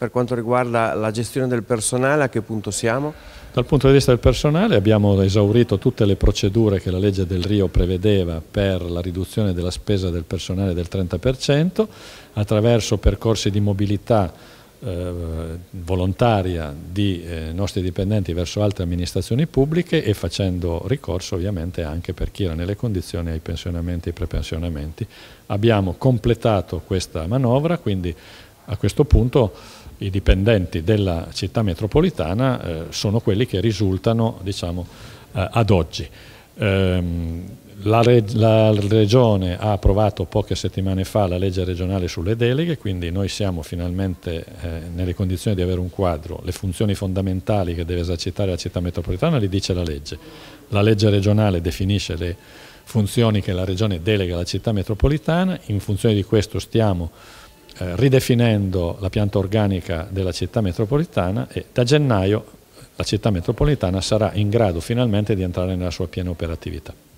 Per quanto riguarda la gestione del personale, a che punto siamo? Dal punto di vista del personale abbiamo esaurito tutte le procedure che la legge del Rio prevedeva per la riduzione della spesa del personale del 30% attraverso percorsi di mobilità eh, volontaria di eh, nostri dipendenti verso altre amministrazioni pubbliche e facendo ricorso ovviamente anche per chi era nelle condizioni ai pensionamenti e ai prepensionamenti. Abbiamo completato questa manovra, quindi a questo punto i dipendenti della città metropolitana eh, sono quelli che risultano diciamo, eh, ad oggi. Ehm, la, reg la, Regione ha approvato poche settimane fa la legge regionale sulle deleghe, quindi noi siamo finalmente eh, nelle condizioni di avere un quadro. Le funzioni fondamentali che deve esercitare la città metropolitana le dice la legge. La legge regionale definisce le funzioni che la Regione delega alla città metropolitana, in funzione di questo stiamo eh, ridefinendo la pianta organica della città metropolitana e da gennaio la città metropolitana sarà in grado finalmente di entrare nella sua piena operatività.